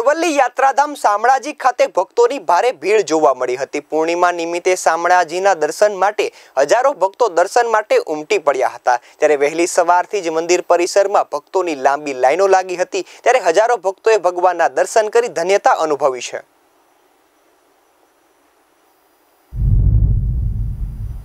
અરવલ્લી યાત્રાધામ શામળાજી ખાતે ભક્તોની ભારે ભીડ જોવા મળી હતી પૂર્ણિમા નિમિત્તે શામળાજીના દર્શન માટે હજારો ભક્તો દર્શન માટે ઉમટી પડ્યા હતા ત્યારે વહેલી સવારથી જ મંદિર પરિસરમાં ભક્તોની લાંબી લાઈનો લાગી હતી ત્યારે હજારો ભક્તોએ ભગવાનના દર્શન કરી ધન્યતા અનુભવી છે